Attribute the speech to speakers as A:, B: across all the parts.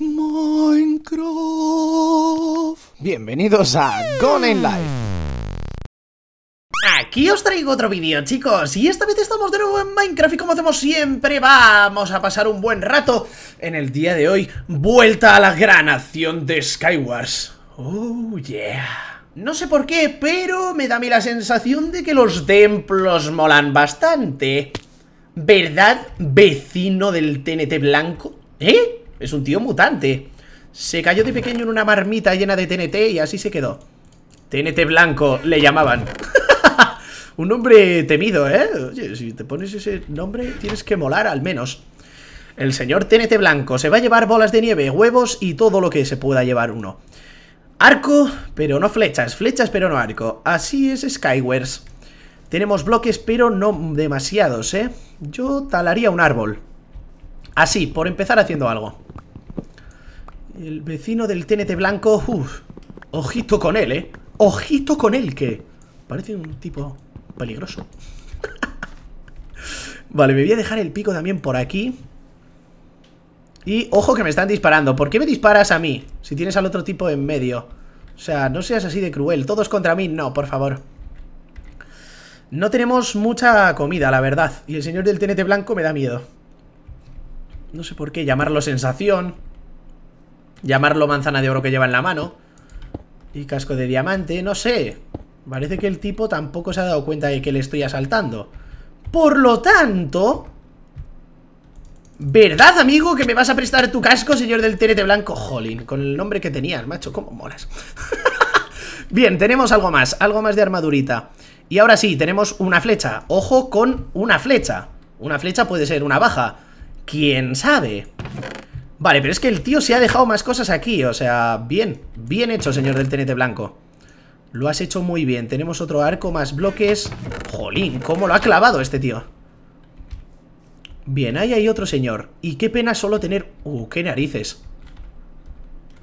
A: Minecraft. Bienvenidos a Gone in Life. Aquí os traigo otro vídeo chicos y esta vez estamos de nuevo en Minecraft y como hacemos siempre vamos a pasar un buen rato en el día de hoy Vuelta a la gran acción de Skywars Oh yeah no sé por qué, pero me da a mí la sensación de que los templos molan bastante ¿Verdad, vecino del TNT blanco? ¿Eh? Es un tío mutante. Se cayó de pequeño en una marmita llena de TNT y así se quedó. TNT blanco, le llamaban. un nombre temido, ¿eh? Oye, si te pones ese nombre, tienes que molar al menos. El señor TNT blanco se va a llevar bolas de nieve, huevos y todo lo que se pueda llevar uno. Arco, pero no flechas. Flechas, pero no arco. Así es Skywars. Tenemos bloques, pero no demasiados, ¿eh? Yo talaría un árbol. Así, por empezar haciendo algo. El vecino del TNT blanco, Ojito con él, ¿eh? Ojito con él, que parece un tipo peligroso. vale, me voy a dejar el pico también por aquí. Y ojo que me están disparando. ¿Por qué me disparas a mí? Si tienes al otro tipo en medio. O sea, no seas así de cruel. Todos contra mí, no, por favor. No tenemos mucha comida, la verdad. Y el señor del TNT blanco me da miedo. No sé por qué, llamarlo sensación. Llamarlo manzana de oro que lleva en la mano. Y casco de diamante, no sé. Parece que el tipo tampoco se ha dado cuenta de que le estoy asaltando. Por lo tanto... ¿Verdad, amigo, que me vas a prestar tu casco, señor del TNT blanco? Jolín, con el nombre que tenías, macho, cómo molas. Bien, tenemos algo más, algo más de armadurita. Y ahora sí, tenemos una flecha. Ojo con una flecha. Una flecha puede ser una baja ¿Quién sabe? Vale, pero es que el tío se ha dejado más cosas aquí, o sea, bien, bien hecho, señor del tenete blanco. Lo has hecho muy bien, tenemos otro arco, más bloques. Jolín, cómo lo ha clavado este tío. Bien, ahí hay otro señor. Y qué pena solo tener... Uh, qué narices.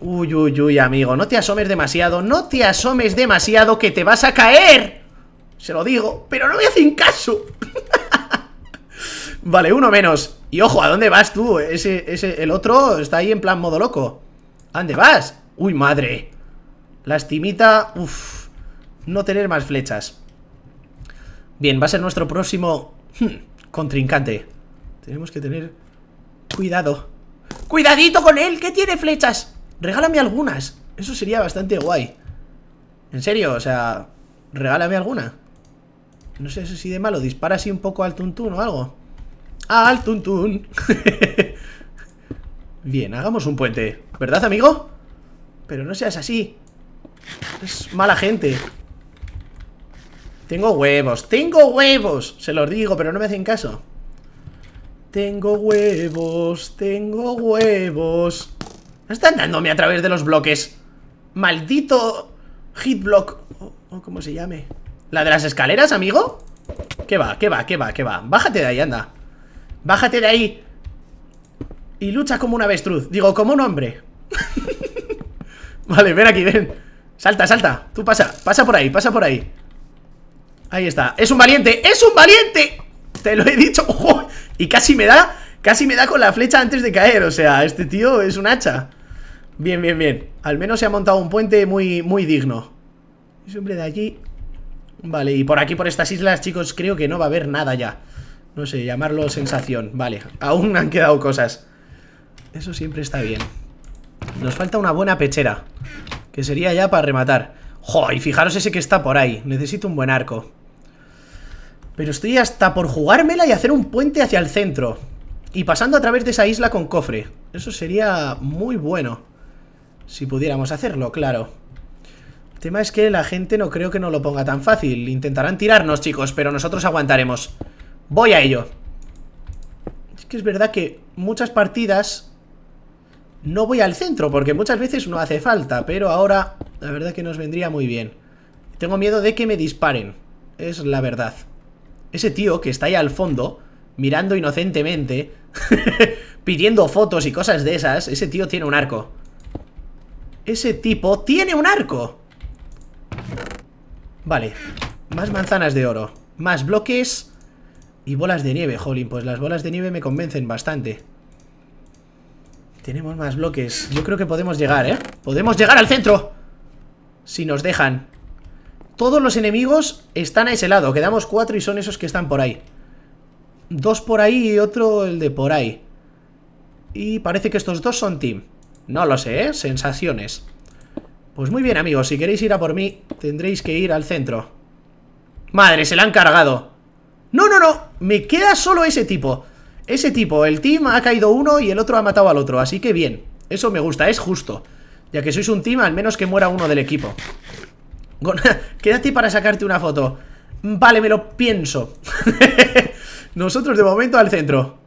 A: Uy, uy, uy, amigo, no te asomes demasiado, no te asomes demasiado que te vas a caer. Se lo digo, pero no me hacen caso. vale, uno menos. Y ojo, ¿a dónde vas tú? Ese, ese, el otro está ahí en plan modo loco. ¿A dónde vas? Uy, madre. Lastimita, uff. No tener más flechas. Bien, va a ser nuestro próximo hmm, contrincante. Tenemos que tener cuidado. ¡Cuidadito con él! ¡Que tiene flechas! Regálame algunas. Eso sería bastante guay. En serio, o sea, regálame alguna. No sé si de malo. Dispara así un poco al tuntún o algo al tun-tun Bien, hagamos un puente. ¿Verdad, amigo? Pero no seas así. Es mala gente. Tengo huevos. ¡Tengo huevos! Se los digo, pero no me hacen caso. Tengo huevos, tengo huevos. ¿No están dándome a través de los bloques. Maldito hitblock. O oh, oh, cómo como se llame. ¿La de las escaleras, amigo? ¿Qué va? ¿Qué va? ¿Qué va? ¿Qué va? Bájate de ahí, anda. Bájate de ahí Y lucha como una avestruz Digo, como un hombre Vale, ven aquí, ven Salta, salta, tú pasa, pasa por ahí, pasa por ahí Ahí está, es un valiente ¡Es un valiente! Te lo he dicho Y casi me da Casi me da con la flecha antes de caer O sea, este tío es un hacha Bien, bien, bien Al menos se ha montado un puente muy, muy digno Es hombre de allí Vale, y por aquí, por estas islas, chicos Creo que no va a haber nada ya no sé, llamarlo sensación. Vale, aún han quedado cosas. Eso siempre está bien. Nos falta una buena pechera. Que sería ya para rematar. ¡Jo! Y fijaros ese que está por ahí. Necesito un buen arco. Pero estoy hasta por jugármela y hacer un puente hacia el centro. Y pasando a través de esa isla con cofre. Eso sería muy bueno. Si pudiéramos hacerlo, claro. El tema es que la gente no creo que no lo ponga tan fácil. Intentarán tirarnos, chicos, pero nosotros aguantaremos. Voy a ello. Es que es verdad que muchas partidas no voy al centro, porque muchas veces no hace falta, pero ahora la verdad que nos vendría muy bien. Tengo miedo de que me disparen, es la verdad. Ese tío que está ahí al fondo, mirando inocentemente, pidiendo fotos y cosas de esas, ese tío tiene un arco. Ese tipo tiene un arco. Vale, más manzanas de oro, más bloques y bolas de nieve, jolín. Pues las bolas de nieve me convencen bastante. Tenemos más bloques. Yo creo que podemos llegar, ¿eh? ¡Podemos llegar al centro! Si nos dejan. Todos los enemigos están a ese lado. Quedamos cuatro y son esos que están por ahí. Dos por ahí y otro el de por ahí. Y parece que estos dos son team. No lo sé, ¿eh? Sensaciones. Pues muy bien, amigos. Si queréis ir a por mí, tendréis que ir al centro. ¡Madre, se la han cargado! No, no, no, me queda solo ese tipo Ese tipo, el team ha caído uno y el otro ha matado al otro Así que bien, eso me gusta, es justo Ya que sois un team, al menos que muera uno del equipo Quédate para sacarte una foto Vale, me lo pienso Nosotros de momento al centro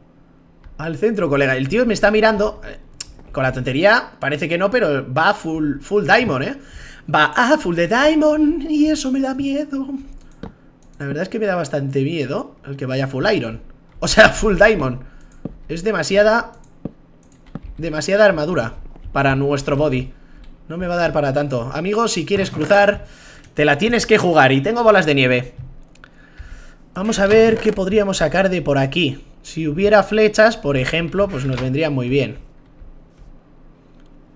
A: Al centro, colega El tío me está mirando eh, Con la tontería, parece que no, pero va full, full diamond, eh Va a ah, full de diamond Y eso me da miedo la verdad es que me da bastante miedo el que vaya full iron. O sea, full diamond. Es demasiada... Demasiada armadura para nuestro body. No me va a dar para tanto. Amigos, si quieres cruzar, te la tienes que jugar. Y tengo bolas de nieve. Vamos a ver qué podríamos sacar de por aquí. Si hubiera flechas, por ejemplo, pues nos vendría muy bien.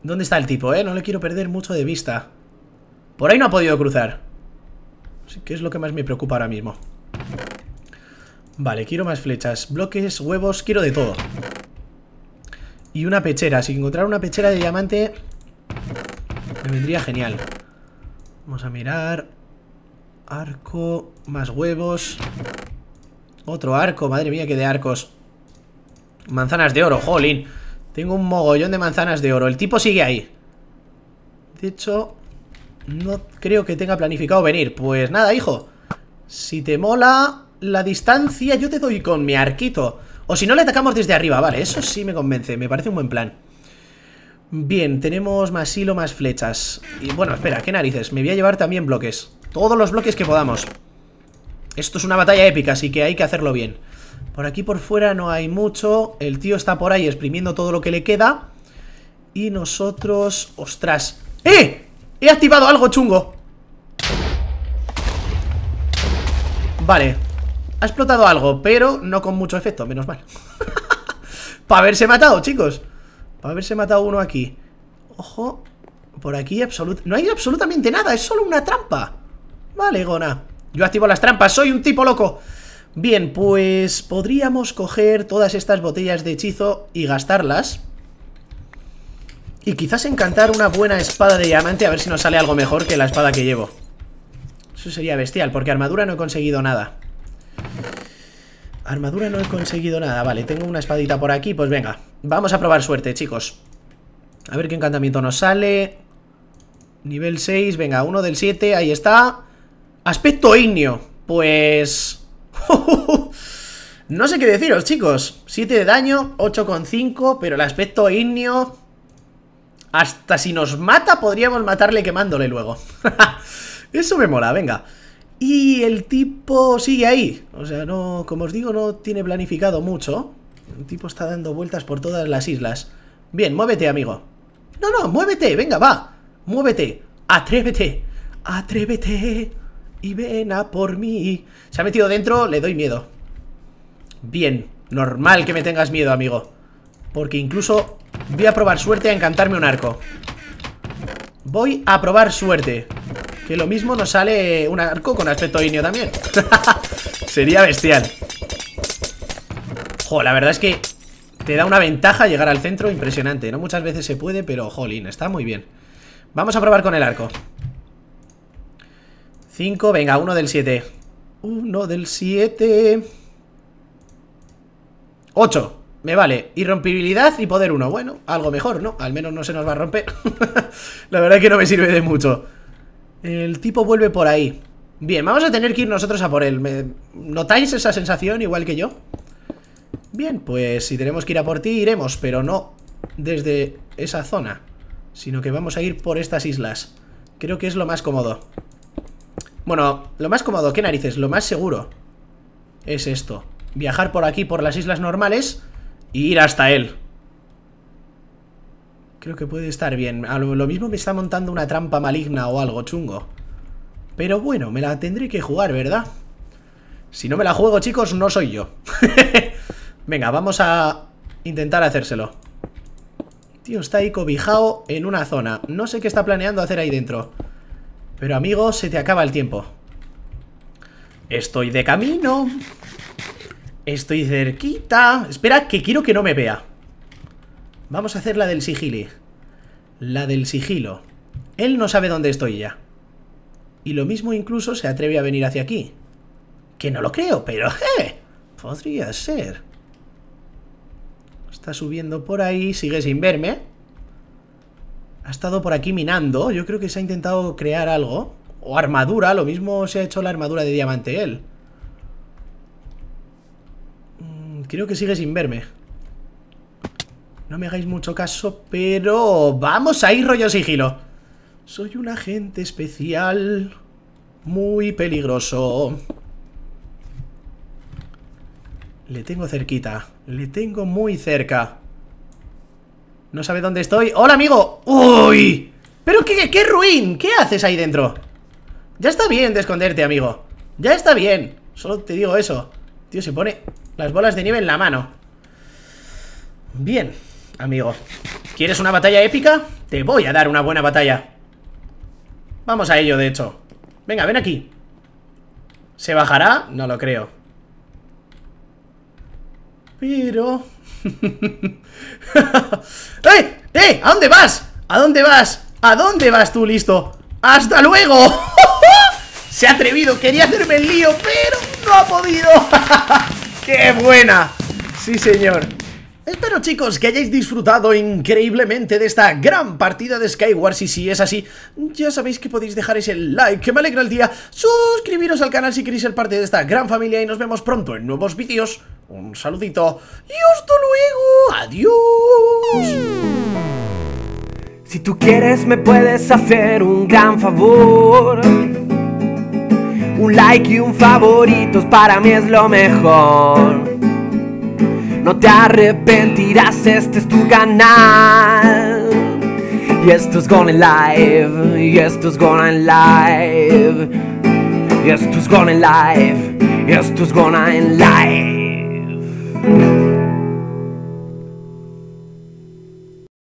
A: ¿Dónde está el tipo, eh? No le quiero perder mucho de vista. Por ahí no ha podido cruzar. Sí, que es lo que más me preocupa ahora mismo. Vale, quiero más flechas, bloques, huevos, quiero de todo. Y una pechera. Si encontrar una pechera de diamante, me vendría genial. Vamos a mirar. Arco, más huevos. Otro arco, madre mía, que de arcos. Manzanas de oro, jolín. Tengo un mogollón de manzanas de oro. El tipo sigue ahí. De hecho, no creo que tenga planificado venir. Pues nada, hijo. Si te mola la distancia, yo te doy con mi arquito. O si no, le atacamos desde arriba. Vale, eso sí me convence. Me parece un buen plan. Bien, tenemos más hilo, más flechas. Y bueno, espera, qué narices. Me voy a llevar también bloques. Todos los bloques que podamos. Esto es una batalla épica, así que hay que hacerlo bien. Por aquí por fuera no hay mucho. El tío está por ahí exprimiendo todo lo que le queda. Y nosotros... ¡Ostras! ¡Eh! He activado algo chungo Vale Ha explotado algo, pero no con mucho efecto, menos mal Para haberse matado, chicos Para haberse matado uno aquí Ojo Por aquí absolut no hay absolutamente nada, es solo una trampa Vale, Gona Yo activo las trampas, soy un tipo loco Bien, pues podríamos coger todas estas botellas de hechizo y gastarlas y quizás encantar una buena espada de diamante A ver si nos sale algo mejor que la espada que llevo Eso sería bestial Porque armadura no he conseguido nada Armadura no he conseguido nada Vale, tengo una espadita por aquí Pues venga, vamos a probar suerte, chicos A ver qué encantamiento nos sale Nivel 6, venga, uno del 7 Ahí está Aspecto ignio Pues... no sé qué deciros, chicos 7 de daño, 8,5 Pero el aspecto ignio hasta si nos mata, podríamos matarle quemándole luego. Eso me mola, venga. Y el tipo sigue ahí. O sea, no, como os digo, no tiene planificado mucho. El tipo está dando vueltas por todas las islas. Bien, muévete, amigo. No, no, muévete, venga, va. Muévete. Atrévete. Atrévete. Y ven a por mí. Se ha metido dentro, le doy miedo. Bien, normal que me tengas miedo, amigo. Porque incluso voy a probar suerte a encantarme un arco Voy a probar suerte Que lo mismo nos sale un arco con aspecto inio también Sería bestial Jo, la verdad es que te da una ventaja llegar al centro impresionante No muchas veces se puede, pero jolín, está muy bien Vamos a probar con el arco 5, venga, uno del 7 Uno del 7 8 me vale. Irrompibilidad y poder 1. Bueno, algo mejor, ¿no? Al menos no se nos va a romper. la verdad es que no me sirve de mucho. El tipo vuelve por ahí. Bien, vamos a tener que ir nosotros a por él. ¿Notáis esa sensación igual que yo? Bien, pues si tenemos que ir a por ti, iremos, pero no desde esa zona, sino que vamos a ir por estas islas. Creo que es lo más cómodo. Bueno, lo más cómodo, ¿qué narices? Lo más seguro es esto. Viajar por aquí, por las islas normales ir hasta él. Creo que puede estar bien. A lo, mismo me está montando una trampa maligna o algo chungo. Pero bueno, me la tendré que jugar, ¿verdad? Si no me la juego, chicos, no soy yo. Venga, vamos a intentar hacérselo. Tío, está ahí cobijado en una zona. No sé qué está planeando hacer ahí dentro. Pero, amigo, se te acaba el tiempo. Estoy de camino. Estoy cerquita. Espera, que quiero que no me vea. Vamos a hacer la del sigili. La del sigilo. Él no sabe dónde estoy ya. Y lo mismo incluso se atreve a venir hacia aquí. Que no lo creo, pero eh, Podría ser. Está subiendo por ahí, sigue sin verme. Ha estado por aquí minando. Yo creo que se ha intentado crear algo. O armadura, lo mismo se ha hecho la armadura de diamante él. creo que sigue sin verme. No me hagáis mucho caso, pero... ¡Vamos a ir rollo sigilo! Soy un agente especial... Muy peligroso. Le tengo cerquita. Le tengo muy cerca. No sabe dónde estoy. ¡Hola, amigo! ¡Uy! ¿Pero qué, qué ruin? ¿Qué haces ahí dentro? Ya está bien de esconderte, amigo. Ya está bien. Solo te digo eso. Tío, se pone las bolas de nieve en la mano Bien, amigo ¿Quieres una batalla épica? Te voy a dar una buena batalla Vamos a ello, de hecho Venga, ven aquí ¿Se bajará? No lo creo Pero... ¡Eh! ¡Eh! ¿A dónde vas? ¿A dónde vas? ¿A dónde vas tú, listo? ¡Hasta luego! Se ha atrevido, quería hacerme el lío, pero no ha podido. ¡Qué buena! Sí, señor. Espero chicos que hayáis disfrutado increíblemente de esta gran partida de Skywars Y si es así, ya sabéis que podéis dejar ese like que me alegra el día Suscribiros al canal si queréis ser parte de esta gran familia Y nos vemos pronto en nuevos vídeos Un saludito y hasta luego, adiós Si tú quieres me puedes hacer un gran favor un like y un favorito para mí es lo mejor. No te arrepentirás, este es tu canal. Y esto es GONNA Live, y esto es GONNA Live. Y esto es GONNA Live, y esto es GONNA Live.